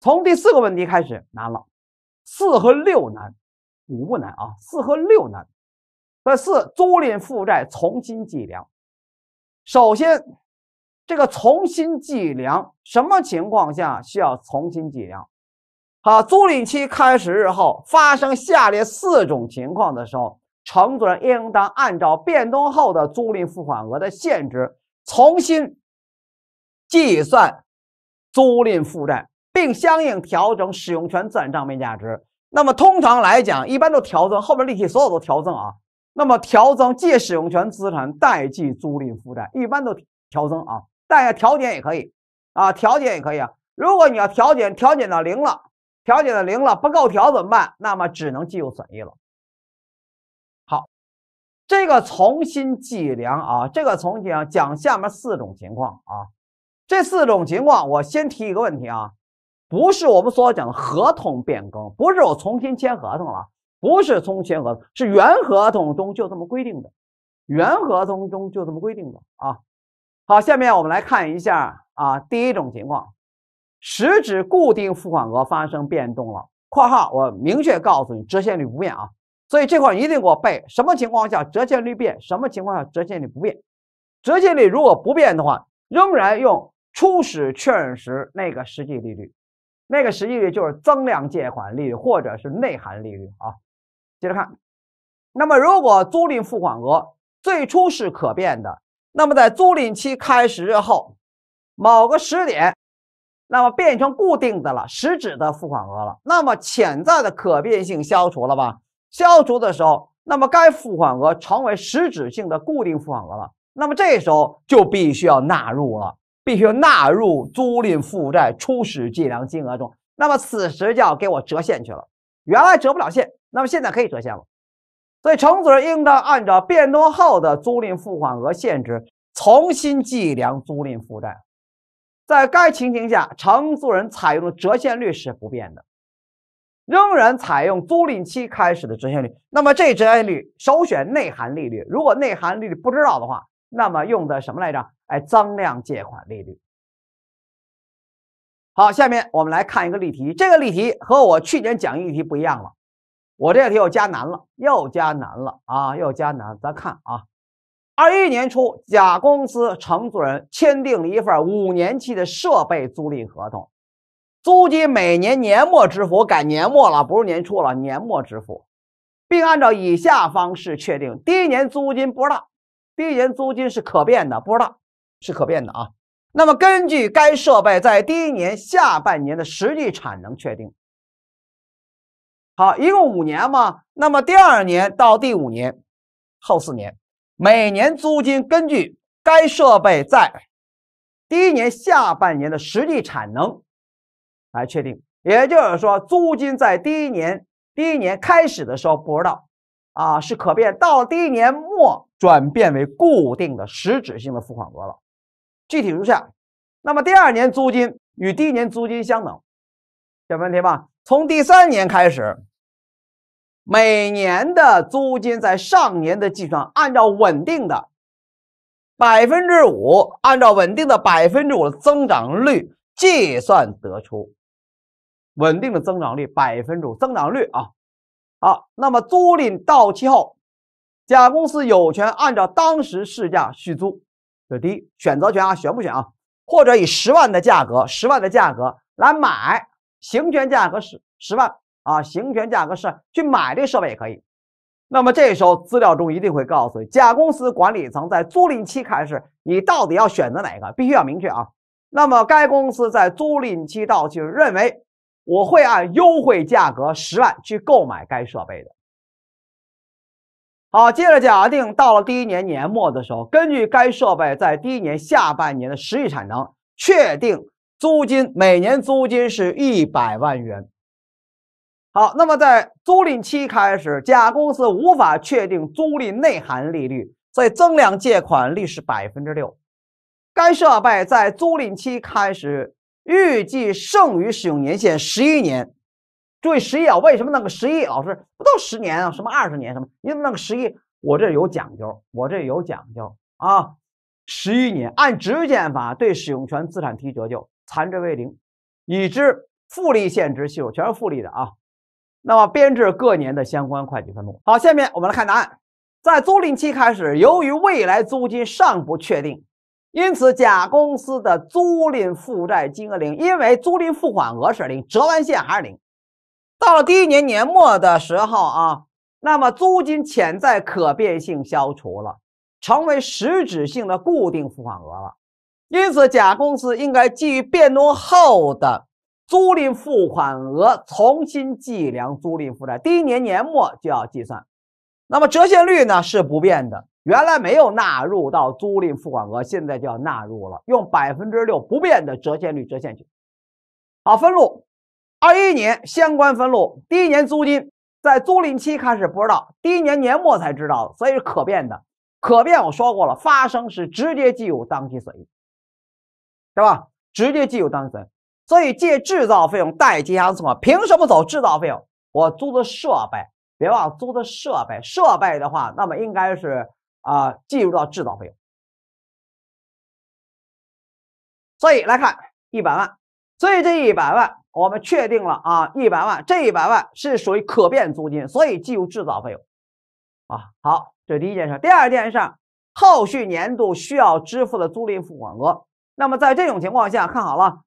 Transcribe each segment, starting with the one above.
从第四个问题开始难了，四和六难，五不难啊，四和六难。那四，租赁负债重新计量，首先，这个重新计量什么情况下需要重新计量？好，租赁期开始日后发生下列四种情况的时候，承租人应当按照变动后的租赁付款额的限值重新计算租赁负债。并相应调整使用权自然账面价值。那么通常来讲，一般都调增后面利息，所有都调增啊。那么调增借使用权资产，贷记租赁负债，一般都调增啊。但也调减也可以啊，调减也可以啊。如果你要调减，调减到零了，调减到零了不够调怎么办？那么只能计入损益了。好，这个重新计量啊，这个重新讲下面四种情况啊。这四种情况，我先提一个问题啊。不是我们所讲的合同变更，不是我重新签合同了，不是重新签合同，是原合同中就这么规定的，原合同中就这么规定的啊。好，下面我们来看一下啊，第一种情况，实质固定付款额发生变动了。括号我明确告诉你，折现率不变啊，所以这块一定给我背，什么情况下折现率变，什么情况下折现率不变。折现率如果不变的话，仍然用初始确认时那个实际利率。那个实际率就是增量借款利率，或者是内涵利率啊。接着看，那么如果租赁付款额最初是可变的，那么在租赁期开始日后某个时点，那么变成固定的了，实质的付款额了。那么潜在的可变性消除了吧？消除的时候，那么该付款额成为实质性的固定付款额了。那么这时候就必须要纳入了。必须纳入租赁负债初始计量金额中，那么此时就要给我折现去了。原来折不了现，那么现在可以折现了。所以承租人应当按照变动后的租赁付款额限值重新计量租赁负债。在该情形下，承租人采用的折现率是不变的，仍然采用租赁期开始的折现率。那么这折现率首选内含利率，如果内含利率不知道的话。那么用的什么来着？哎，增量借款利率。好，下面我们来看一个例题。这个例题和我去年讲例题不一样了，我这个题又加难了，又加难了啊，又加难。咱看啊，二一年初，甲公司承租人签订了一份五年期的设备租赁合同，租金每年年末支付，改年末了，不是年初了，年末支付，并按照以下方式确定第一年租金不大。第一年租金是可变的，不知道是可变的啊。那么根据该设备在第一年下半年的实际产能确定。好，一共五年嘛。那么第二年到第五年后四年，每年租金根据该设备在第一年下半年的实际产能来确定。也就是说，租金在第一年第一年开始的时候不知道啊，是可变。到第一年末。转变为固定的实质性的付款额了，具体如下。那么第二年租金与第一年租金相等，没问题吧？从第三年开始，每年的租金在上年的计算按照稳定的百分之五，按照稳定的百分之五的增长率计算得出，稳定的增长率，百分之增长率啊。好，那么租赁到期后。甲公司有权按照当时市价续租，这是第一选择权啊，选不选啊？或者以十万的价格，十万的价格来买行权价格是十万啊，行权价格是去买这设备也可以。那么这时候资料中一定会告诉你，甲公司管理层在租赁期开始，你到底要选择哪个，必须要明确啊。那么该公司在租赁期到期，认为我会按优惠价格十万去购买该设备的。好，接着假定到了第一年年末的时候，根据该设备在第一年下半年的实际产能，确定租金每年租金是一百万元。好，那么在租赁期开始，甲公司无法确定租赁内含利率，所以增量借款率是百分之六。该设备在租赁期开始预计剩余使用年限十一年。注意，十一啊，为什么弄个十一？老师不都十年啊？什么二十年？什么？你怎么弄个十一，我这有讲究，我这有讲究啊！十一年按直线法对使用权资产提折旧，残值为零。已知复利现值系数全是复利的啊。那么编制各年的相关会计分录。好，下面我们来看答案。在租赁期开始，由于未来租金尚不确定，因此甲公司的租赁负债金额零，因为租赁付款额是零，折完现还是零。到了第一年年末的时候啊，那么租金潜在可变性消除了，成为实质性的固定付款额了。因此，甲公司应该基于变动后的租赁付款额重新计量租赁负债。第一年年末就要计算。那么折现率呢是不变的，原来没有纳入到租赁付款额，现在就要纳入了，用百分之六不变的折现率折现去。好，分录。二一年相关分录，第一年租金在租赁期开始不知道，第一年年末才知道，所以是可变的。可变我说过了，发生是直接计入当期损益，对吧？直接计入当期损益，所以借制造费用，贷计相送凭什么走制造费用？我租的设备，别忘了租的设备，设备的话，那么应该是啊计入到制造费用。所以来看一百万，所以这一百万。我们确定了啊，一百万，这一百万是属于可变租金，所以计入制造费用，啊，好，这是第一件事。第二件事，后续年度需要支付的租赁付款额。那么在这种情况下，看好了，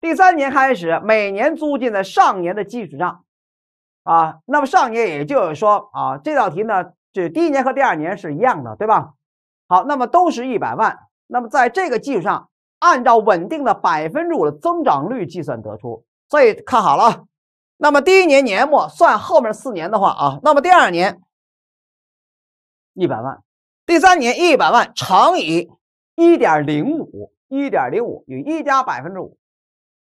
第三年开始，每年租金在上年的基础上，啊，那么上年也就是说啊，这道题呢，这第一年和第二年是一样的，对吧？好，那么都是一百万。那么在这个基础上，按照稳定的百分之五的增长率计算得出。所以看好了啊，那么第一年年末算后面四年的话啊，那么第二年一百万，第三年一百万乘以一点零五，一点零五与一加百分之五，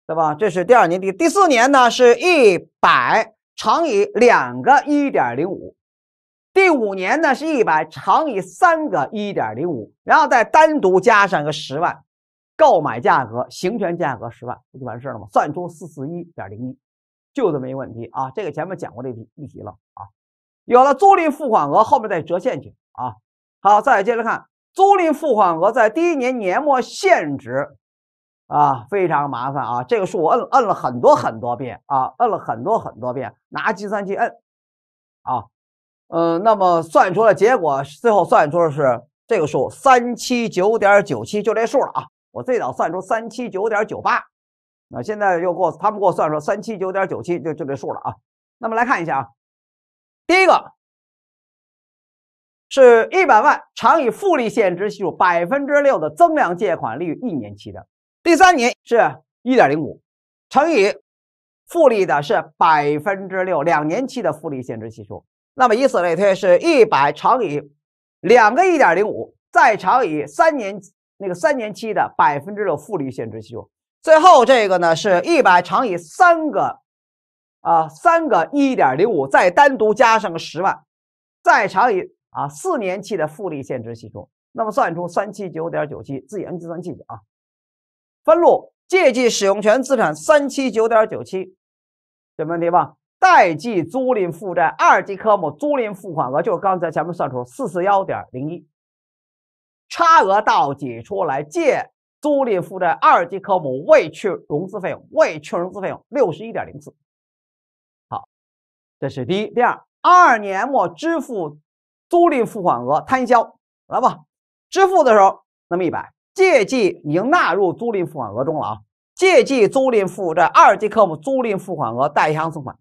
对吧？这是第二年第第四年呢是一百乘以两个一点零五，第五年呢是一百乘以三个一点零五，然后再单独加上个十万。购买价格行权价格十万，不就完事了吗？算出四四一点零一，就这么一个问题啊。这个前面讲过这题例题了啊。有了租赁付款额，后面再折现去啊。好，再接着看租赁付款额在第一年年末现值啊，非常麻烦啊。这个数我摁摁了很多很多遍啊，摁了很多很多遍，拿计算器摁啊。嗯，那么算出来结果，最后算出的是这个数三七九点九七，就这数了啊。我最早算出三七九点九八，那现在又给我他们给我算出三七九点九七，就就这数了啊。那么来看一下啊，第一个是一百万乘以复利现值系数百分之六的增量借款利率一年期的，第三年是一点零五乘以复利的是百分之六两年期的复利现值系数，那么以此类推是一百乘以两个一点零五再乘以三年。那个三年期的百分之六复利现值系数，最后这个呢是一百乘以三个，啊三个一点零五，再单独加上个十万，再乘以啊四年期的复利现值系数，那么算出三七九点九七，自己按计算器去啊。分录借记使用权资产三七九点九七，没问题吧？贷记租赁负债二级科目租赁付款额，就是刚才前面算出四四幺点零一。差额到挤出来，借租赁负债二级科目未去融资费用，未去融资费用六十一点零四。好，这是第一，第二，二年末支付租赁付款额摊销来吧，支付的时候那么一百，借记已经纳入租赁付款额中了啊，借记租赁负债二级科目租赁付款额，代销存款，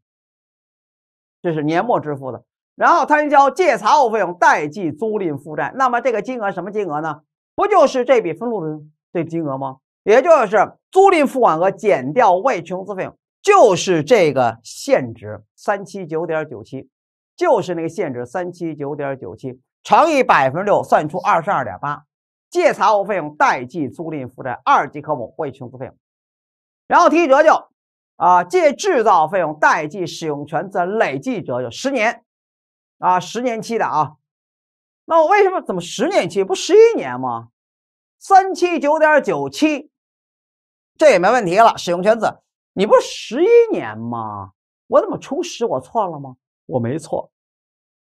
这是年末支付的。然后摊销借财务费用，贷记租赁负债。那么这个金额什么金额呢？不就是这笔分录的这金额吗？也就是租赁付款额减掉未琼资费用，就是这个现值三七九点九七，就是那个现值三七九点九七乘以百分之六，算出二十二点八，借财务费用，贷记租赁负债二级科目未琼资费用。然后提折旧，啊，借制造费用，贷记使用权则累计折旧十年。啊，十年期的啊，那我为什么怎么十年期不十一年吗？三七九点九七，这也没问题了。使用权资你不是十一年吗？我怎么出十？我错了吗？我没错，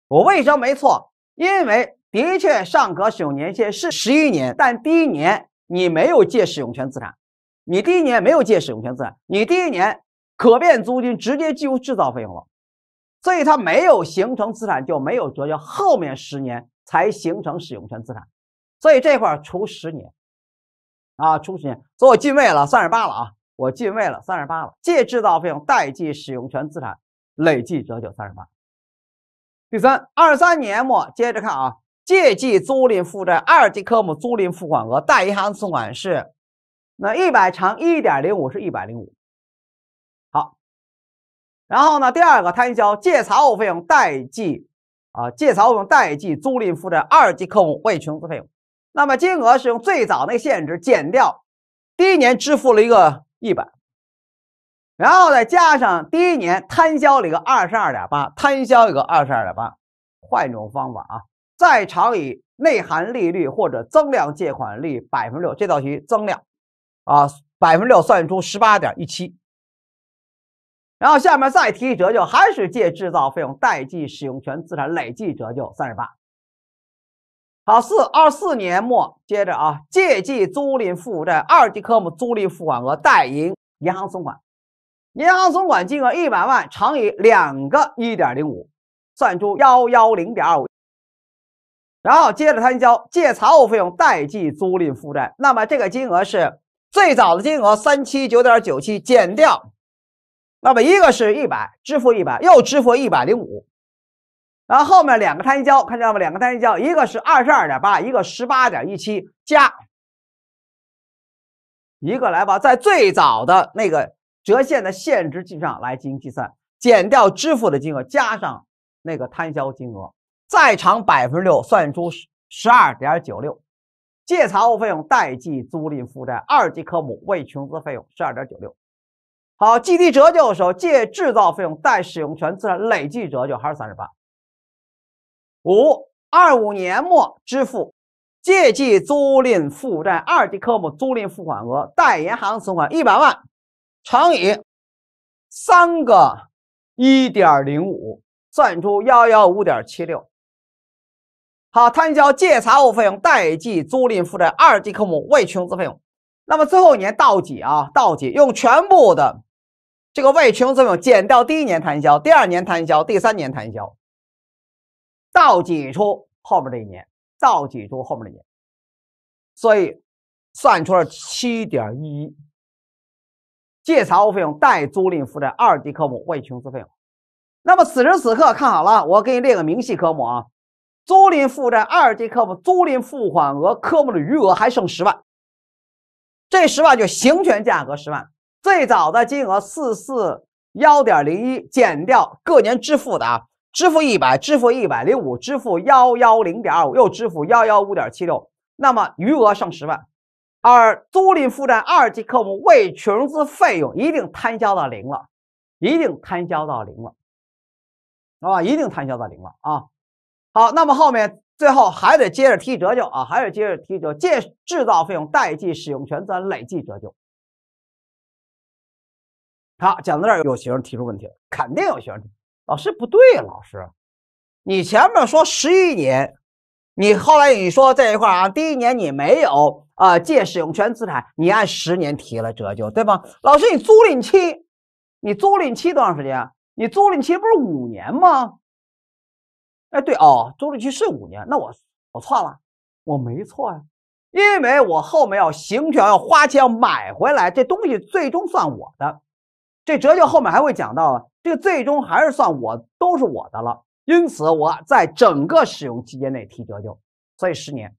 我为什么没错？因为的确尚可使用年限是十一年，但第一年你没有借使用权资产，你第一年没有借使用权资产，你第一年可变租金直接计入制造费用了。所以它没有形成资产，就没有折旧，后面十年才形成使用权资产，所以这块除十年，啊，除十年，所以我进位了三十八了啊，我进位了三十八了，借制造费用，贷记使用权资产，累计折旧三十八。第三，二三年末接着看啊，借记租赁负债二级科目租赁付款额，贷银行存款是，那一百乘一点零五是一百零五。然后呢，第二个摊销借财务费用代记啊，借财务费用代记租赁负债二级客户未确资费用。那么金额是用最早那个限值减掉第一年支付了一个一百，然后再加上第一年摊销了一个二十二点八，摊销一个二十二点八。换一种方法啊，再乘以内含利率或者增量借款率百分之六，这道题增量，啊，百分之六算出十八点一七。然后下面再提折旧，还是借制造费用，贷记使用权资产累计折旧三十八。好，四二四年末，接着啊，借记租赁负债二级科目租赁付款额，贷银银行存款，银行存款金额一百万乘以两个一点零五，算出幺幺零点二五。然后接着摊销，借财务费用，贷记租赁负债。那么这个金额是最早的金额三七九点九七减掉。那么一个是一百，支付一百，又支付一百零五，然后后面两个摊销，看见了吗？两个摊销，一个是二十二点八，一个十八点一七，加一个来吧，在最早的那个折现的现值基础上来进行计算，减掉支付的金额，加上那个摊销金额，再乘百分之六，算出十二点九六，借财务费用，贷记租赁负债二级科目未琼资费用十二点九六。好，计提折旧的时候，借制造费用，贷使用权资产累计折旧，还是三十八。五二五年末支付，借记租赁负债二级科目租赁付款额，贷银行存款一百万，乘以三个一点零五，算出幺幺五点七六。好，摊销借财务费用，贷记租赁负债二级科目未确资费用。那么最后一年到几啊？到几？用全部的。这个外勤费用减掉第一年摊销，第二年摊销，第三年摊销，倒挤出后面这一年，倒挤出后面这一年，所以算出了七点一。借财务费用，贷租赁负债二级科目外资费用。那么此时此刻看好了，我给你列个明细科目啊，租赁负债二级科目租赁付款额科目的余额还剩十万，这十万就行权价格十万。最早的金额四四幺点零一减掉各年支付的啊，支付一百，支付一百零五，支付幺幺零点二五，又支付幺幺五点七六，那么余额剩十万。而租赁负债二级科目未融资费用一定摊销到零了，一定摊销到零了，啊，一定摊销到零了啊。好，那么后面最后还得接着提折旧啊，还得接着提折借制造费用，代记使用权资累计折旧。好，讲到这儿，有学生提出问题，了，肯定有学生提，老师不对，老师，你前面说十一年，你后来你说这一块啊，第一年你没有啊借使用权资产，你按十年提了折旧，对吧？老师，你租赁期，你租赁期多长时间？你租赁期不是五年吗？哎，对哦，租赁期是五年，那我我错了，我没错呀，因为我后面要行权要花钱要买回来，这东西最终算我的。这折旧后面还会讲到啊，这个最终还是算我都是我的了，因此我在整个使用期间内提折旧，所以十年，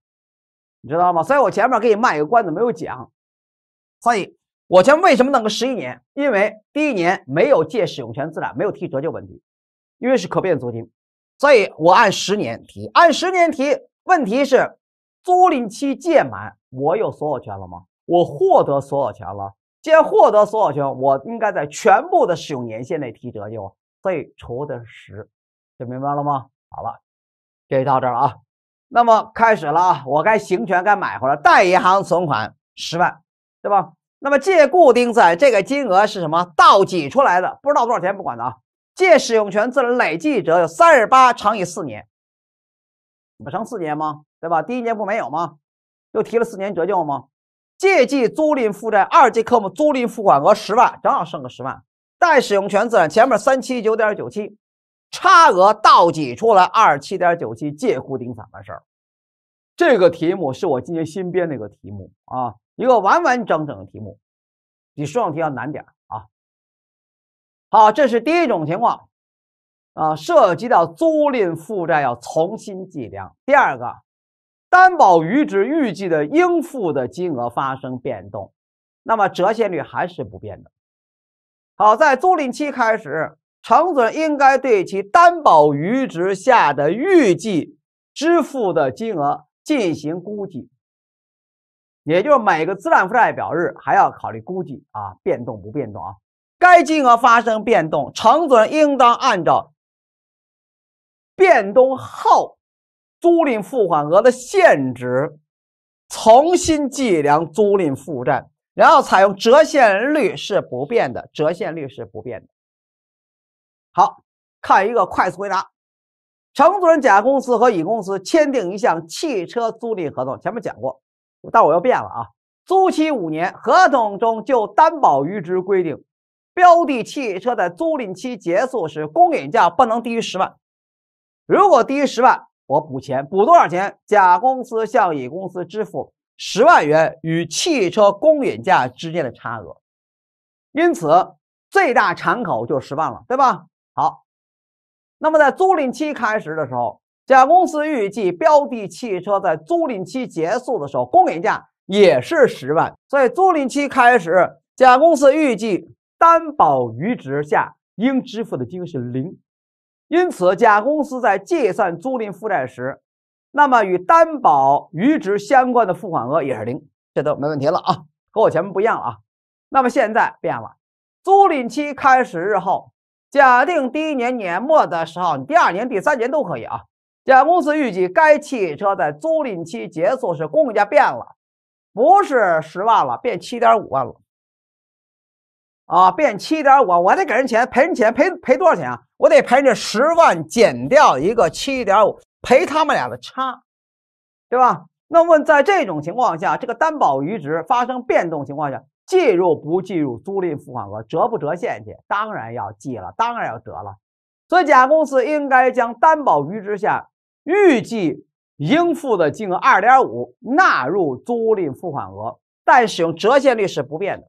你知道吗？所以我前面给你卖一个关子没有讲，所以我前为什么弄个十一年？因为第一年没有借使用权资产，没有提折旧问题，因为是可变租金，所以我按十年提，按十年提，问题是租赁期届满，我有所有权了吗？我获得所有权了。既然获得所有权，我应该在全部的使用年限内提折旧，所以除的是十，这明白了吗？好了，这就到这儿了啊。那么开始了啊，我该行权，该买回来，贷银行存款十万，对吧？那么借固定资产这个金额是什么倒挤出来的？不知道多少钱，不管它啊。借使用权自然累计折有三十八乘以四年，不成四年吗？对吧？第一年不没有吗？又提了四年折旧吗？借记租赁负债二级科目租赁付款额十万，正好剩个十万。待使用权资产前面三七九点九七，差额倒挤出来二七点九七，借固定资产完事儿。这个题目是我今年新编的一个题目啊，一个完完整整的题目，比上题要难点啊。好，这是第一种情况啊，涉及到租赁负债要重新计量。第二个。担保余值预计的应付的金额发生变动，那么折现率还是不变的。好，在租赁期开始，承租人应该对其担保余值下的预计支付的金额进行估计，也就是每个资产负债表日还要考虑估计啊，变动不变动啊。该金额发生变动，承租人应当按照变动后。租赁付款额的现值，重新计量租赁负债，然后采用折现率是不变的，折现率是不变的。好看一个快速回答：承租人甲公司和乙公司签订一项汽车租赁合同，前面讲过，但我又变了啊。租期五年，合同中就担保余值规定，标的汽车在租赁期结束时公允价不能低于十万，如果低于十万。我补钱，补多少钱？甲公司向乙公司支付十万元与汽车公允价之间的差额，因此最大敞口就十万了，对吧？好，那么在租赁期开始的时候，甲公司预计标的汽车在租赁期结束的时候公允价也是十万，所以租赁期开始，甲公司预计担保余值下应支付的金额是零。因此，甲公司在计算租赁负债时，那么与担保余值相关的付款额也是零，这都没问题了啊，和我前面不一样了啊。那么现在变了，租赁期开始日后，假定第一年年末的时候，你第二年、第三年都可以啊。甲公司预计该汽车在租赁期结束时公价变了，不是十万了，变七点五万了啊，变七点五，我得给人钱赔人钱赔赔多少钱啊？我得赔这十万减掉一个七点五，赔他们俩的差，对吧？那问在这种情况下，这个担保余值发生变动情况下，计入不计入租赁付款额，折不折现去？当然要记了，当然要折了。所以甲公司应该将担保余值下预计应付的金额二点五纳入租赁付款额，但使用折现率是不变的。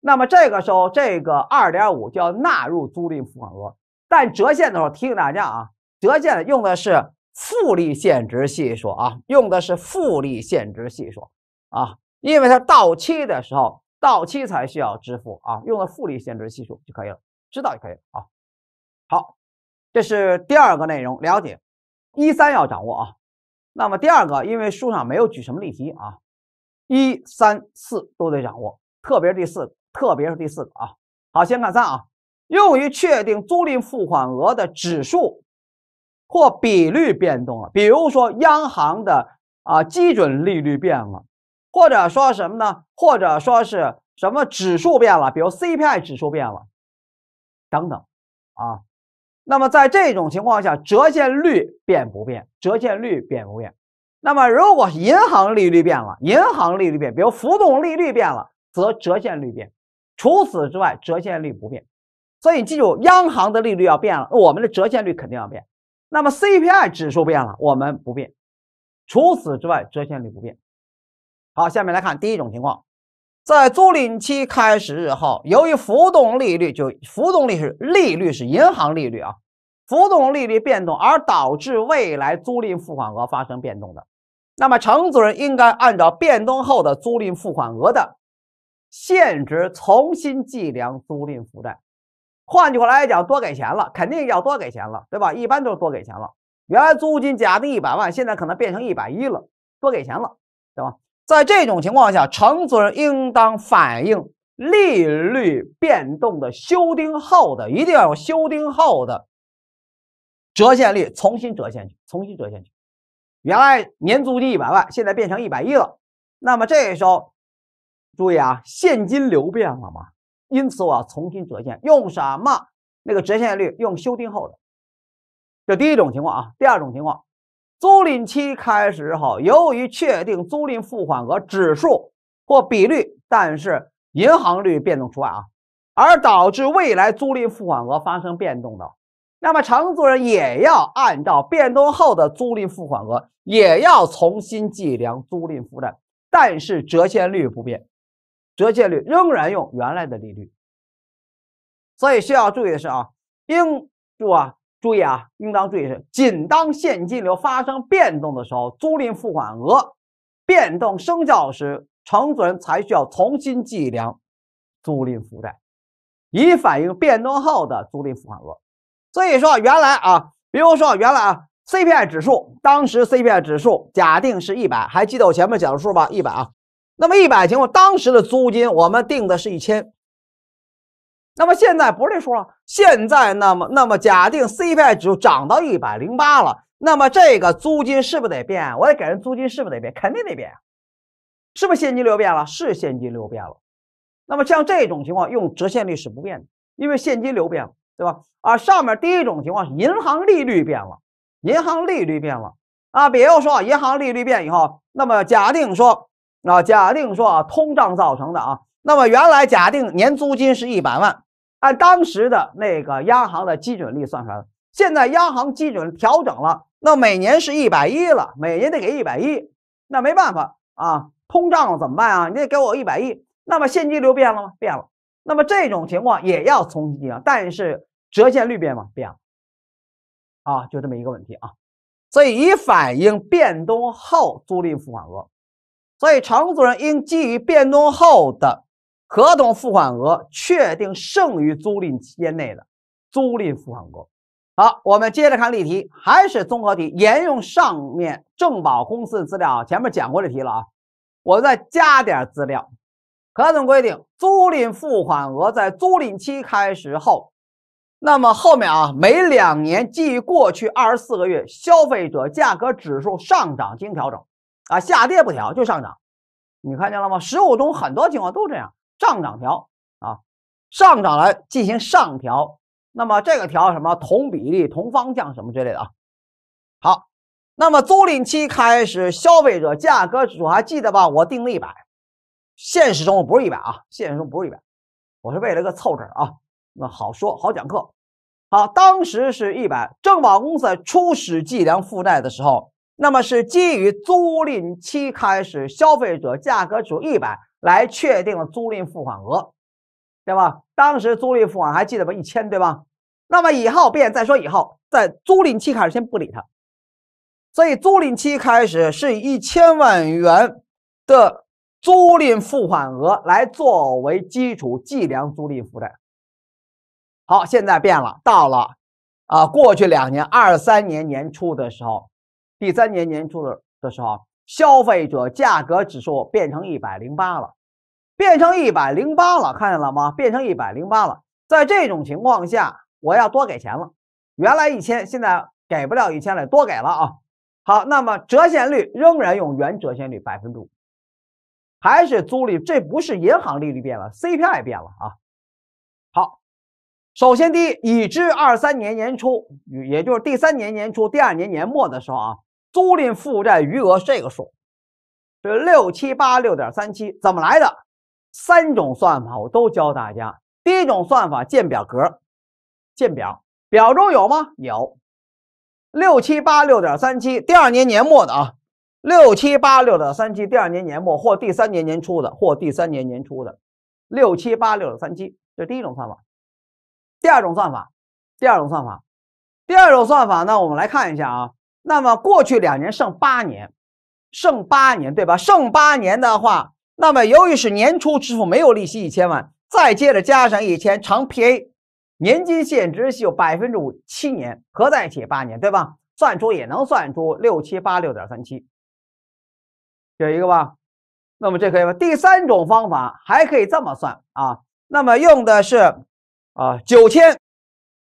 那么这个时候，这个二点五就要纳入租赁付款额。但折现的时候提醒大家啊，折现用的是复利现值系数啊，用的是复利现值系数啊，因为它到期的时候到期才需要支付啊，用了复利现值系数就可以了，知道就可以了啊。好，这是第二个内容，了解一三要掌握啊。那么第二个，因为书上没有举什么例题啊，一三四都得掌握，特别是第四个，特别是第四个啊。好，先看三啊。用于确定租赁付款额的指数或比率变动了，比如说央行的啊基准利率变了，或者说什么呢？或者说是什么指数变了，比如 CPI 指数变了等等啊。那么在这种情况下，折现率变不变？折现率变不变？那么如果银行利率变了，银行利率变，比如浮动利率变了，则折现率变。除此之外，折现率不变。所以记住，央行的利率要变了，我们的折现率肯定要变。那么 CPI 指数变了，我们不变。除此之外，折现率不变。好，下面来看第一种情况，在租赁期开始日后，由于浮动利率就浮动利率利率是银行利率啊，浮动利率变动而导致未来租赁付款额发生变动的，那么承租人应该按照变动后的租赁付款额的现值重新计量租赁负债。换句话来讲，多给钱了，肯定要多给钱了，对吧？一般都是多给钱了。原来租金假定一百万，现在可能变成一百一了，多给钱了，对吧？在这种情况下，承租人应当反映利率变动的修订后的，一定要有修订后的折现率，重新折现去，重新折现去。原来年租金一百万，现在变成一百一了，那么这时候注意啊，现金流变了吗？因此，我要重新折现，用什么那个折现率？用修订后的。这第一种情况啊，第二种情况，租赁期开始之后，由于确定租赁付款额指数或比率，但是银行率变动除外啊，而导致未来租赁付款额发生变动的，那么承租人也要按照变动后的租赁付款额，也要重新计量租赁负债，但是折现率不变。折现率仍然用原来的利率，所以需要注意的是啊，应注啊注意啊，应当注意是，仅当现金流发生变动的时候，租赁付款额变动生效时，承租人才需要重新计量租赁负债，以反映变动后的租赁付款额。所以说，原来啊，比如说原来啊，CPI 指数当时 CPI 指数假定是一百，还记得我前面讲的数1一百啊。那么一百情况当时的租金我们定的是一千，那么现在不是这数啊？现在那么那么假定 CPI 指数涨到一百零八了，那么这个租金是不是得变？我得给人租金是不是得变？肯定得变啊！是不是现金流变了？是现金流变了。那么像这种情况用折现率是不变的，因为现金流变了，对吧？啊，上面第一种情况是银行利率变了，银行利率变了啊。比如说银行利率变以后，那么假定说。那假定说啊，通胀造成的啊，那么原来假定年租金是一百万，按当时的那个央行的基准利率算出来，的，现在央行基准调整了，那每年是一百一了，每年得给一百一，那没办法啊，通胀了怎么办啊？你得给我一百亿，那么现金流变了吗？变了，那么这种情况也要重新计算，但是折现率变吗？变了，啊，就这么一个问题啊，所以以反映变动后租赁付款额。所以承租人应基于变动后的合同付款额确定剩余租赁期间内的租赁付款额。好，我们接着看例题，还是综合题，沿用上面正保公司的资料，前面讲过这题了啊，我再加点资料。合同规定，租赁付款额在租赁期开始后，那么后面啊，每两年基于过去二十四个月消费者价格指数上涨进行调整。啊，下跌不调就上涨，你看见了吗？实务中很多情况都这样，上涨调啊，上涨来进行上调，那么这个调什么同比例、同方向什么之类的啊。好，那么租赁期开始，消费者价格指数还记得吧？我定了一百，现实中不是一百啊，现实中不是一百，我是为了个凑整啊，那好说好讲课。好，当时是一百，正保公司在初始计量负债的时候。那么是基于租赁期开始，消费者价格指数一百来确定租赁付款额，对吧？当时租赁付款还记得吧？一千，对吧？那么以后变，再说以后，在租赁期开始先不理它。所以租赁期开始是以一千万元的租赁付款额来作为基础计量租赁负债。好，现在变了，到了啊，过去两年二三年年初的时候。第三年年初的的时候，消费者价格指数变成一百零八了，变成一百零八了，看见了吗？变成一百零八了。在这种情况下，我要多给钱了，原来一千，现在给不了一千了，多给了啊。好，那么折现率仍然用原折现率百分之五，还是租赁，这不是银行利率变了，CPI 变了啊。首先，第一，已知二三年年初，也就是第三年年初、第二年年末的时候啊，租赁负债余额是这个数，是六七八六点三七，怎么来的？三种算法我都教大家。第一种算法，建表格，建表，表中有吗？有，六七八六点三七，第二年年末的啊，六七八六点三七，第二年年末或第三年年初的或第三年年初的六七八六点三七，这第一种算法。第二种算法，第二种算法，第二种算法呢？我们来看一下啊。那么过去两年剩八年，剩八年对吧？剩八年的话，那么由于是年初支付，没有利息一千万，再接着加上一千，长 P A，年金现值是有百分之五七年合在一起八年对吧？算出也能算出六七八六点三七，有一个吧？那么这可以吧？第三种方法还可以这么算啊。那么用的是。啊，九千，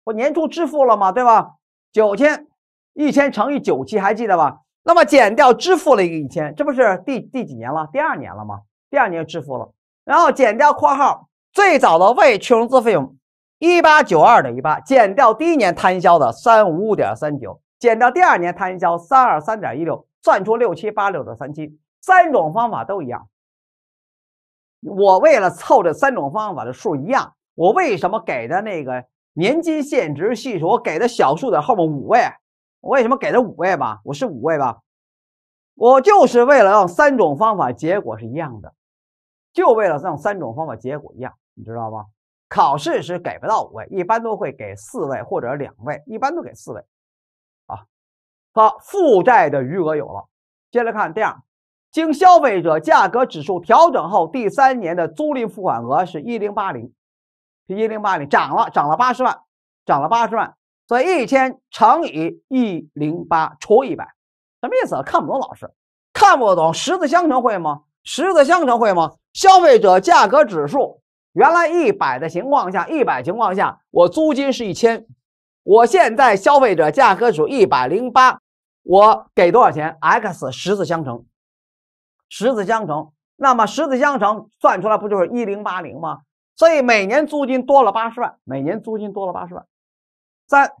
我年初支付了嘛，对吧？九千，一千乘以九期，还记得吧？那么减掉支付了一个一千，这不是第第几年了？第二年了吗？第二年支付了，然后减掉括号最早的未去融资费用一八九二等一八，减掉第一年摊销的三五五点三九，减掉第二年摊销三二三点一六，算出六七八六点三七，三种方法都一样。我为了凑这三种方法的数一样。我为什么给的那个年金现值系数，我给的小数点后面五位，我为什么给的五位吧？我是五位吧？我就是为了让三种方法结果是一样的，就为了让三种方法结果一样，你知道吗？考试是给不到五位，一般都会给四位或者两位，一般都给四位。啊，好，负债的余额有了，接来看第二，经消费者价格指数调整后，第三年的租赁付款额是一零八零。一零八零涨了，涨了八十万，涨了八十万，所以一千乘以一零八除一百，什么意思？看不懂，老师，看不懂。十字相乘会吗？十字相乘会吗？消费者价格指数原来一百的情况下，一百情况下，我租金是一千，我现在消费者价格指数一百零八，我给多少钱？x 十字相乘，十字相乘，那么十字相乘算出来不就是一零八零吗？所以每年租金多了八十万，每年租金多了八十万。三，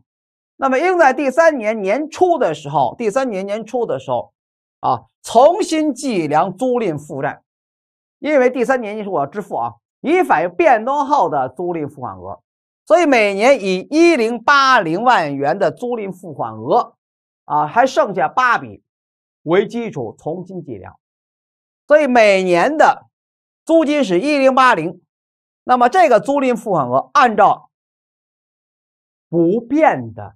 那么应在第三年年初的时候，第三年年初的时候，啊，重新计量租赁负债，因为第三年你是我要支付啊，以反映变动后的租赁付款额。所以每年以一零八零万元的租赁付款额，啊，还剩下八笔为基础重新计量。所以每年的租金是一零八零。那么这个租赁付款额按照不变的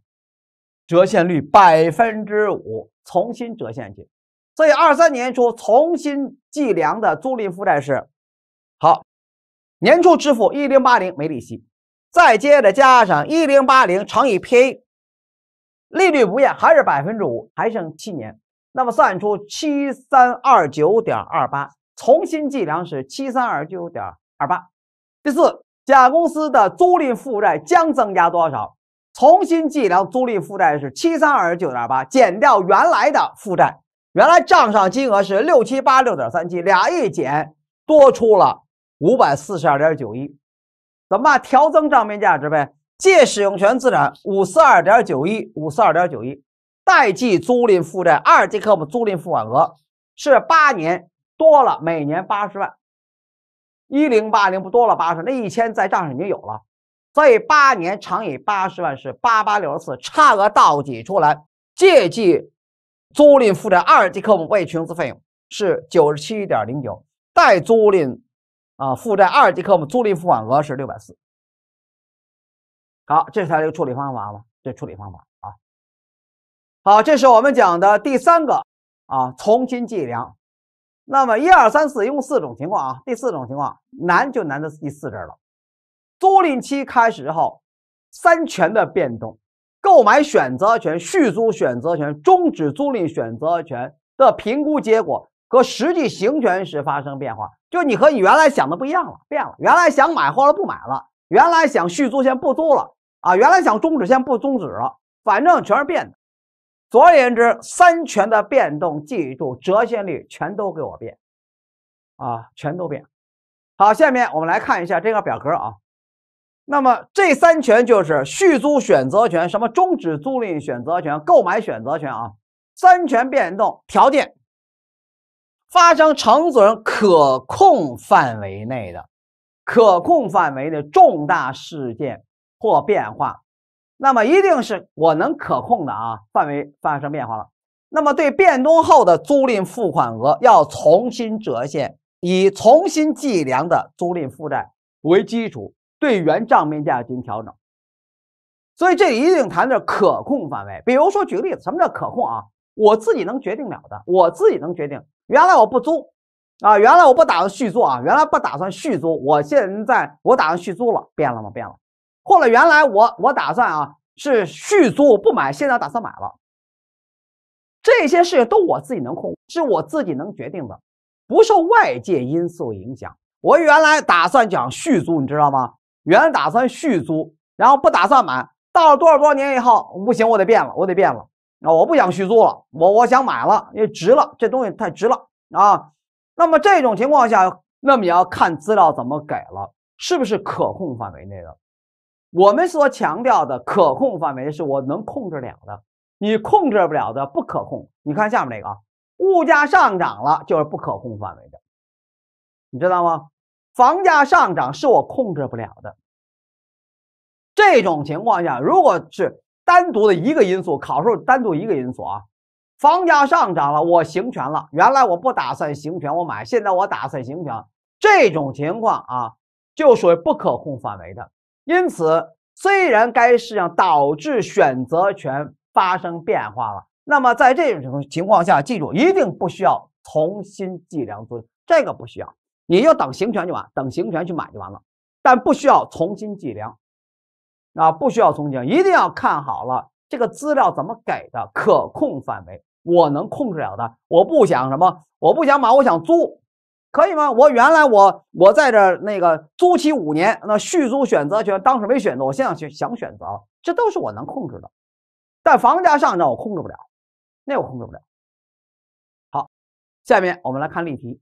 折现率百分之五重新折现去，所以二三年初重新计量的租赁负债是好，年初支付一零八零没利息，再接着加上一零八零乘以 P A，利率不变还是百分之五，还剩七年，那么算出七三二九点二八，重新计量是七三二九点二八。第四，甲公司的租赁负债将增加多少？重新计量租赁负债是七三二十九点八，减掉原来的负债，原来账上金额是六七八六点三七，俩一减多出了五百四十二点九一，怎么办？调增账面价值呗？借使用权资产五四二点九一，五四二点九一，代记租赁负债二级科目租赁付款额是八年多了，每年八十万。一零八零不多了，八十那一千在账上已经有了，所以八年乘以八十万是八八六十四，差额倒挤出来，借记租赁负债二级科目未确资费用是九十七点零九，待租赁啊负债二级科目租赁付款额是六百四，好，这是它的个处理方法吗？这处理方法啊，好，这是我们讲的第三个啊重新计量。那么一二三四一共四种情况啊。第四种情况难就难在第四这儿了。租赁期开始后，三权的变动，购买选择权、续租选择权、终止租赁选择权的评估结果和实际行权时发生变化，就你和你原来想的不一样了，变了。原来想买，或者不买了；原来想续租，先不租了；啊，原来想终止，先不终止了。反正全是变的。总而言之，三权的变动，记住折现率全都给我变，啊，全都变。好，下面我们来看一下这个表格啊。那么这三权就是续租选择权、什么终止租赁选择权、购买选择权啊。三权变动条件发生承租人可控范围内的可控范围的重大事件或变化。那么一定是我能可控的啊，范围发生变化了。那么对变动后的租赁付款额要重新折现，以重新计量的租赁负债为基础，对原账面价值进行调整。所以这一定谈的是可控范围。比如说，举个例子，什么叫可控啊？我自己能决定了的，我自己能决定。原来我不租啊，原来我不打算续租啊，原来不打算续租。我现在我打算续租了，变了吗？变了。或者原来我我打算啊是续租不买，现在打算买了。这些事情都我自己能控，是我自己能决定的，不受外界因素影响。我原来打算讲续租，你知道吗？原来打算续租，然后不打算买。到了多少多少年以后，不行，我得变了，我得变了啊！我不想续租了，我我想买了，也值了，这东西太值了啊！那么这种情况下，那么你要看资料怎么给了，是不是可控范围内的？我们所强调的可控范围是我能控制了的，你控制不了的不可控。你看下面这个啊，物价上涨了就是不可控范围的，你知道吗？房价上涨是我控制不了的。这种情况下，如果是单独的一个因素，考试单独一个因素啊，房价上涨了，我行权了，原来我不打算行权，我买，现在我打算行权。这种情况啊，就属于不可控范围的。因此，虽然该事项导致选择权发生变化了，那么在这种情况下，记住一定不需要重新计量资这个不需要，你就等行权就完，等行权去买就完了，但不需要重新计量，啊，不需要重新，一定要看好了这个资料怎么给的，可控范围，我能控制了的，我不想什么，我不想买，我想租。可以吗？我原来我我在这那个租期五年，那续租选择权当时没选择，我现在想选想选择了，这都是我能控制的。但房价上涨我控制不了，那我控制不了。好，下面我们来看例题，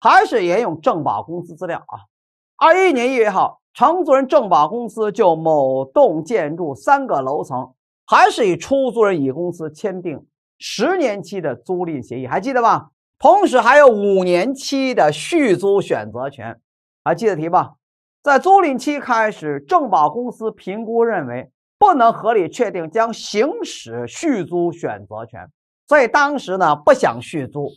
还是沿用正保公司资料啊。二一年一月号，承租人正保公司就某栋建筑三个楼层，还是与出租人乙公司签订十年期的租赁协议，还记得吧？同时还有五年期的续租选择权，还记得题吧？在租赁期开始，正保公司评估认为不能合理确定将行使续租选择权，所以当时呢不想续租，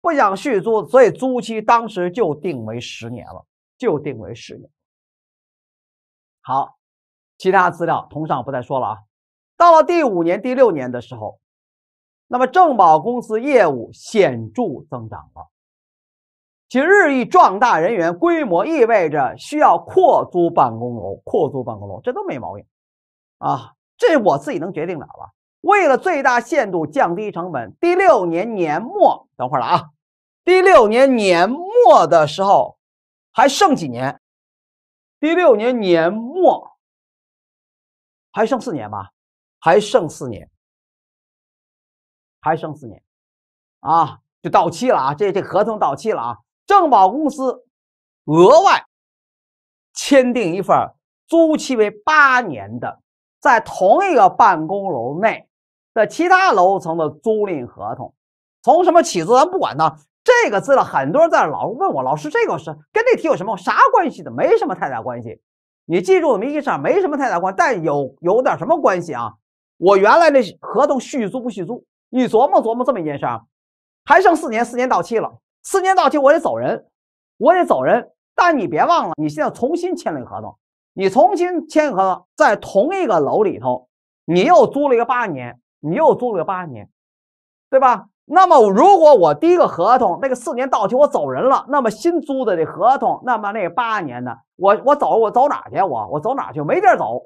不想续租，所以租期当时就定为十年了，就定为十年。好，其他资料同上不再说了啊。到了第五年、第六年的时候。那么，正保公司业务显著增长了，其日益壮大人员规模意味着需要扩租办公楼，扩租办公楼这都没毛病啊，这我自己能决定了吧？为了最大限度降低成本，第六年年末，等会儿了啊，第六年年末的时候还剩几年？第六年年末还剩四年吧，还剩四年。还剩四年，啊，就到期了啊！这这合同到期了啊！正保公司额外签订一份租期为八年的，在同一个办公楼内的其他楼层的租赁合同，从什么起租咱不管它。这个资料很多人在老问我老师，这个是跟这题有什么啥关系的？没什么太大关系，你记住，名义上没什么太大关，但有有点什么关系啊？我原来那合同续租不续租？你琢磨琢磨这么一件事，还剩四年，四年到期了，四年到期我得走人，我得走人。但你别忘了，你现在重新签了个合同，你重新签合同，在同一个楼里头，你又租了一个八年，你又租了个八年，对吧？那么如果我第一个合同那个四年到期我走人了，那么新租的这合同，那么那八年呢？我我走我走哪去？我我走哪去？没地儿走，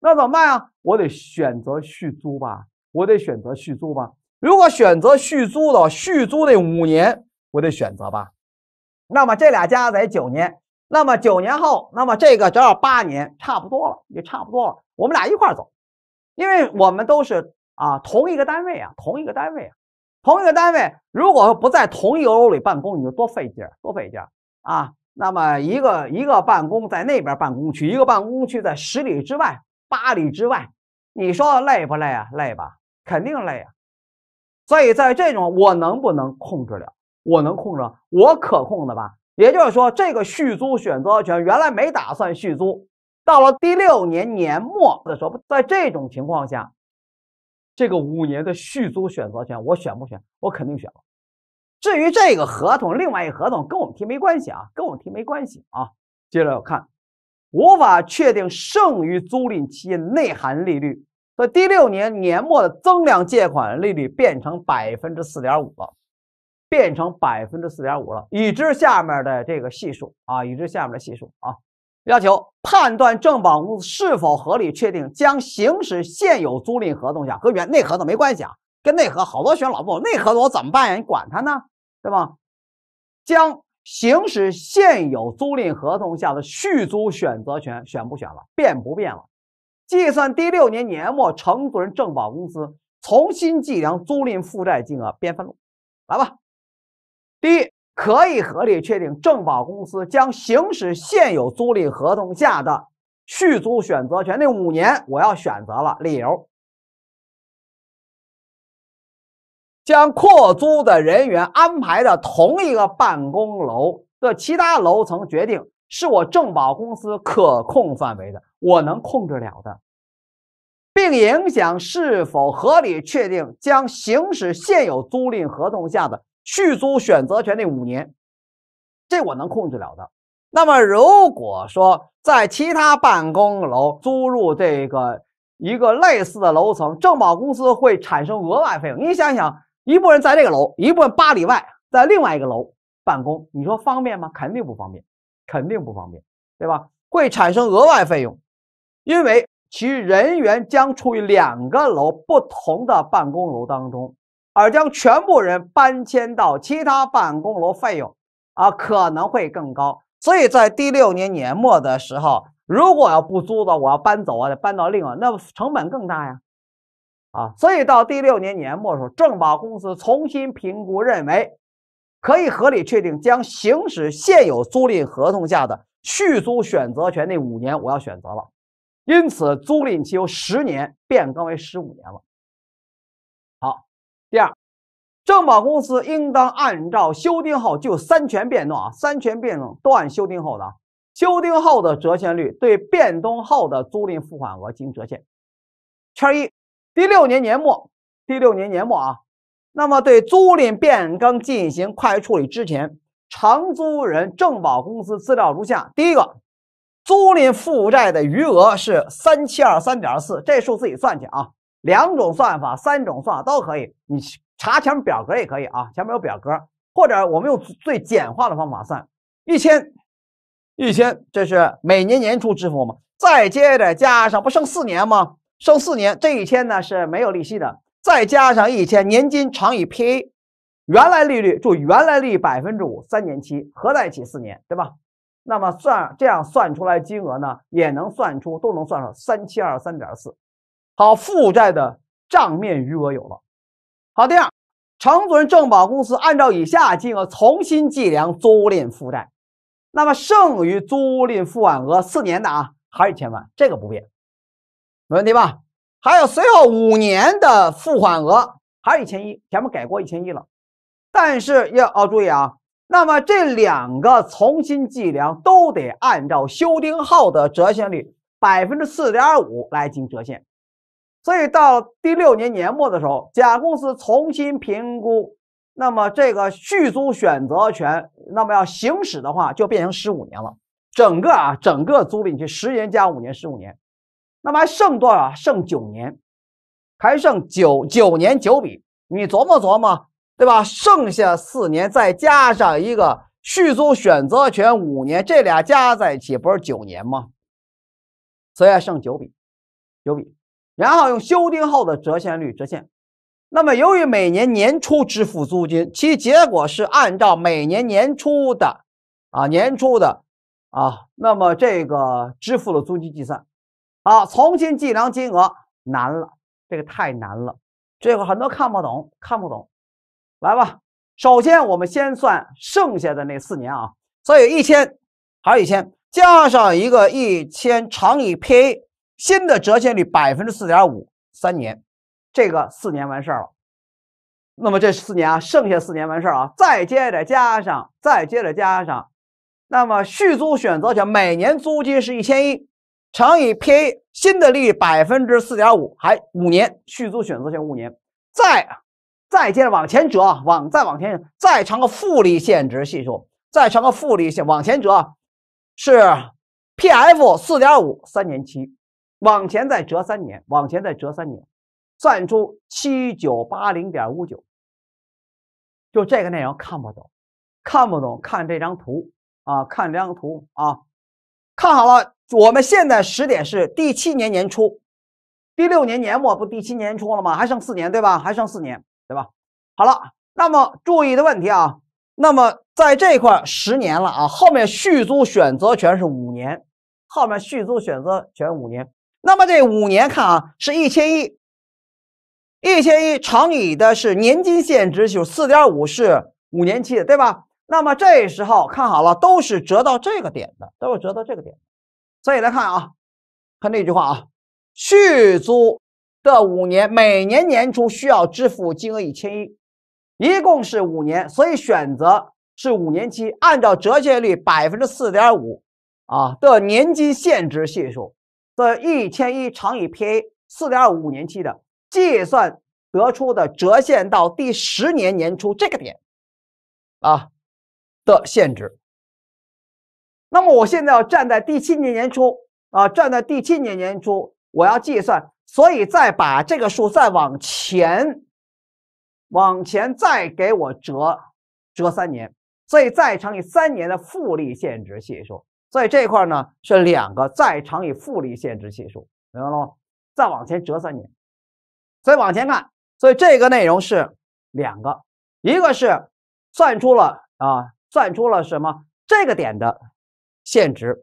那怎么办呀？我得选择续租吧。我得选择续租吧。如果选择续租了，续租那五年我得选择吧。那么这俩加在九年，那么九年后，那么这个正好八年，差不多了，也差不多了。我们俩一块走，因为我们都是啊同一个单位啊，同一个单位啊，同一个单位。如果不在同一个楼里办公，你就多费劲儿，多费劲儿啊。那么一个一个办公在那边办公区，一个办公区在十里之外、八里之外，你说累不累啊？累吧。肯定累啊，所以在这种我能不能控制了？我能控制，我可控的吧？也就是说，这个续租选择权原来没打算续租，到了第六年年末的时候，在这种情况下，这个五年的续租选择权我选不选？我肯定选了。至于这个合同，另外一合同跟我们题没关系啊，跟我们题没关系啊。接着看，无法确定剩余租赁期内含利率。所以第六年年末的增量借款利率变成百分之四点五了，变成百分之四点五了。已知下面的这个系数啊，已知下面的系数啊，要求判断正保公司是否合理确定将行使现有租赁合同下和原那合同没关系啊，跟内合好多选老不，那合同我怎么办呀？你管他呢，对吧？将行使现有租赁合同下的续租选择权选不选了，变不变了？计算第六年年末承租人正保公司重新计量租赁负债金额，编分录，来吧。第一，可以合理确定正保公司将行使现有租赁合同下的续租选择权。那五年我要选择了，理由将扩租的人员安排的同一个办公楼的其他楼层，决定是我正保公司可控范围的，我能控制了的。并影响是否合理确定将行使现有租赁合同下的续租选择权利五年，这我能控制了的。那么，如果说在其他办公楼租入这个一个类似的楼层，正保公司会产生额外费用。你想想，一部分在这个楼，一部分八里外在另外一个楼办公，你说方便吗？肯定不方便，肯定不方便，对吧？会产生额外费用，因为。其人员将处于两个楼不同的办公楼当中，而将全部人搬迁到其他办公楼费用啊可能会更高，所以在第六年年末的时候，如果要不租的，我要搬走啊，得搬到另外，那成本更大呀，啊，所以到第六年年末的时候，正保公司重新评估认为，可以合理确定将行使现有租赁合同下的续租选择权，那五年我要选择了。因此，租赁期由十年变更为十五年了。好，第二，正保公司应当按照修订后就三权变动啊，三权变动都按修订后的修订后的折现率对变动后的租赁付款额进行折现。圈一，第六年年末，第六年年末啊，那么对租赁变更进行快处理之前，承租人正保公司资料如下：第一个。租赁负债的余额是三七二三点四，这数自己算去啊。两种算法，三种算法都可以，你查前面表格也可以啊。前面有表格，或者我们用最简化的方法算，一千，一千，这是每年年初支付嘛？再接着加上，不剩四年吗？剩四年，这一千呢是没有利息的，再加上一千年金乘以 P，a 原来利率就原来利百分之五，三年期合在一起四年，对吧？那么算这样算出来金额呢，也能算出，都能算上三七二三点四，好，负债的账面余额有了。好，第二，承租人正保公司按照以下金额重新计量租赁负债，那么剩余租赁付款额四年的啊，还是一千万，这个不变，没问题吧？还有随后五年的付款额还是一千一，前面改过一千一了，但是要哦注意啊。那么这两个重新计量都得按照修订后的折现率百分之四点五来进行折现，所以到第六年年末的时候，甲公司重新评估，那么这个续租选择权，那么要行使的话，就变成十五年了。整个啊，整个租赁期十年加五年，十五年，那么还剩多少？剩九年，还剩九九年九笔。你琢磨琢磨。对吧？剩下四年，再加上一个续租选择权五年，这俩加在一起不是九年吗？所以剩九笔，九笔，然后用修订后的折现率折现。那么由于每年年初支付租金，其结果是按照每年年初的，啊年初的，啊那么这个支付的租金计算。啊，重新计量金额难了，这个太难了，这个很多看不懂，看不懂。来吧，首先我们先算剩下的那四年啊，所以一千，还有一千，加上一个一千乘以 P A 新的折现率百分之四点五三年，这个四年完事儿了。那么这四年啊，剩下四年完事儿啊，再接着加上，再接着加上，那么续租选择权每年租金是一千一，乘以 P A 新的利率百分之四点五还五年，续租选择权五年，再。再接着往前折，往再往前，再乘个复利现值系数，再乘个复利现，往前折是 P F 四点五三年期，往前再折三年，往前再折三年，算出七九八零点五九。就这个内容看不懂，看不懂，看这张图啊，看这张图啊，看好了，我们现在时点是第七年年初，第六年年末不第七年初了吗？还剩四年，对吧？还剩四年。对吧？好了，那么注意的问题啊，那么在这块十年了啊，后面续租选择权是五年，后面续租选择权五年。那么这五年看啊，是一千一，一千一乘以的是年金现值就四点五是五年期的，对吧？那么这时候看好了，都是折到这个点的，都是折到这个点。所以来看啊，看这句话啊，续租。的五年，每年年初需要支付金额一千一，一共是五年，所以选择是五年期，按照折现率百分之四点五，啊的年金现值系数的一千一乘以 P A 四点五五年期的计算得出的折现到第十年年初这个点，啊的现值。那么我现在要站在第七年年初，啊，站在第七年年初，我要计算。所以再把这个数再往前，往前再给我折折三年，所以再乘以三年的复利现值系数。所以这块呢是两个，再乘以复利现值系数，明白了吗？再往前折三年，再往前看，所以这个内容是两个，一个是算出了啊，算出了什么？这个点的现值。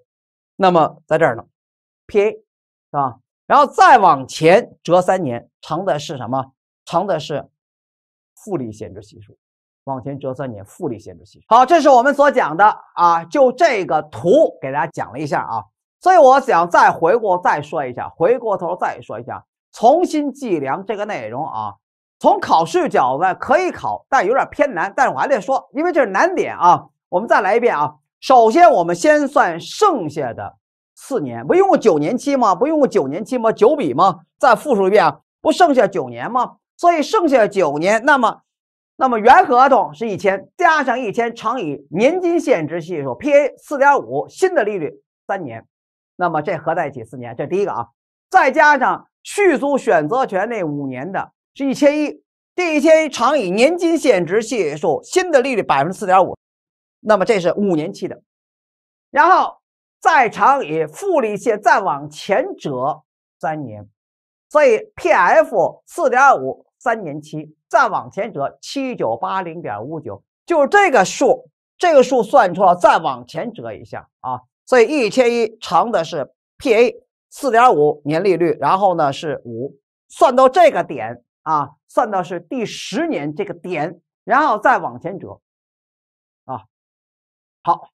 那么在这儿呢，P A 是吧？然后再往前折三年，乘的是什么？乘的是复利限制系数。往前折三年，复利限制系数。好，这是我们所讲的啊，就这个图给大家讲了一下啊。所以我想再回过再说一下，回过头再说一下，重新计量这个内容啊。从考试角度可以考，但有点偏难。但是我还得说，因为这是难点啊。我们再来一遍啊。首先，我们先算剩下的。四年不用过九年期吗？不用过九年期吗？九笔吗？再复述一遍啊！不剩下九年吗？所以剩下九年，那么，那么原合同是一千加上一千乘以年金现值系数 P/A 四点五，新的利率三年，那么这合在一起四年，这第一个啊，再加上续租选择权那五年的是一千一，这一千一乘以年金现值系数新的利率百分之四点五，那么这是五年期的，然后。再乘以复利线再往前折三年，所以 P F 四点五三年期，再往前折七九八零点五九，就是这个数。这个数算出来，再往前折一下啊。所以一千一乘的是 P A 四点五年利率，然后呢是五，算到这个点啊，算到是第十年这个点，然后再往前折啊。好，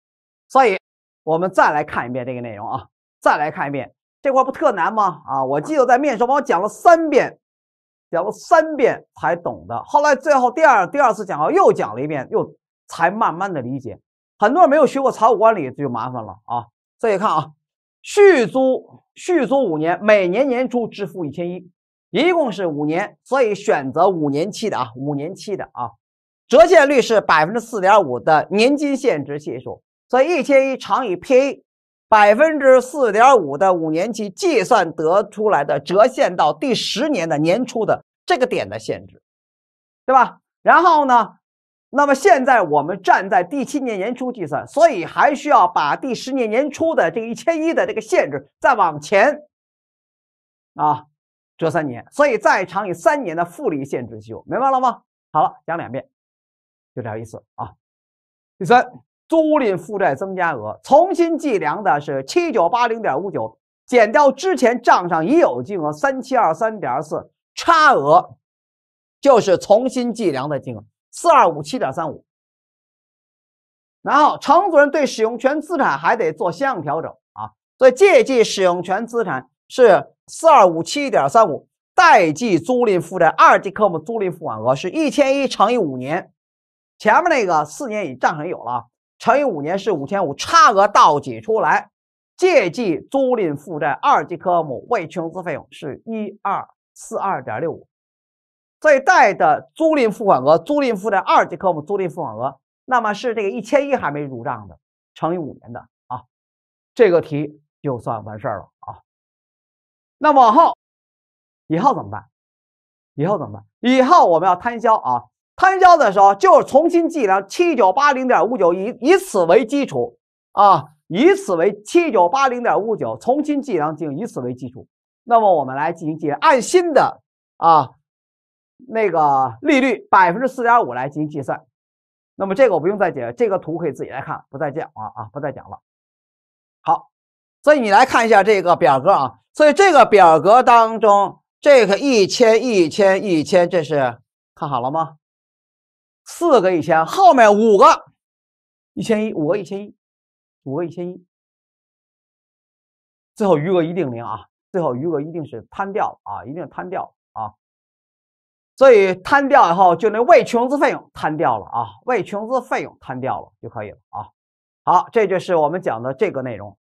所以。我们再来看一遍这个内容啊，再来看一遍，这块不特难吗？啊，我记得在面试帮我讲了三遍，讲了三遍才懂的。后来最后第二第二次讲啊，又讲了一遍，又才慢慢的理解。很多人没有学过财务管理就麻烦了啊。再看啊，续租续租五年，每年年初支付一千一，一共是五年，所以选择五年期的啊，五年期的啊，折现率是百分之四点五的年金现值系数。所以一千一乘以 PA 百分之四点五的五年期计算得出来的折现到第十年的年初的这个点的限制，对吧？然后呢，那么现在我们站在第七年年初计算，所以还需要把第十年年初的这个一千一的这个限制再往前啊折三年，所以再乘以三年的复利限制系明白了吗？好了，讲两遍，就这意思啊。第三。租赁负债增加额重新计量的是七九八零点五九，减掉之前账上已有金额三七二三点四，差额就是重新计量的金额四二五七点三五。然后承租人对使用权资产还得做相应调整啊，所以借记使用权资产是四二五七点三五，记租赁负债二级科目租赁付款额是一千一乘以五年，前面那个四年已账上有了。乘以五年是五千五，差额倒挤出来，借记租赁负债二级科目未确认资费用是一二四二点六五，再贷的租赁付款额，租赁负债二级科目租赁付款额，那么是这个一千一还没入账的，乘以五年的啊，这个题就算完事儿了啊。那往后以后怎么办？以后怎么办？以后我们要摊销啊。摊销的时候就是重新计量七九八零点五九，以以此为基础啊，以此为七九八零点五九重新计量就以此为基础，那么我们来进行计按新的啊那个利率百分之四点五来进行计算，那么这个我不用再解，这个图可以自己来看，不再讲啊啊不再讲了。好，所以你来看一下这个表格啊，所以这个表格当中这个一千一千一千，这是看好了吗？四个一千，后面五个一千一，五个一千一，五个一千一，最后余额一定零啊，最后余额一定是摊掉啊，一定摊掉啊，所以摊掉以后就那未穷资费用摊掉了啊，未穷资费用摊掉了就可以了啊，好，这就是我们讲的这个内容。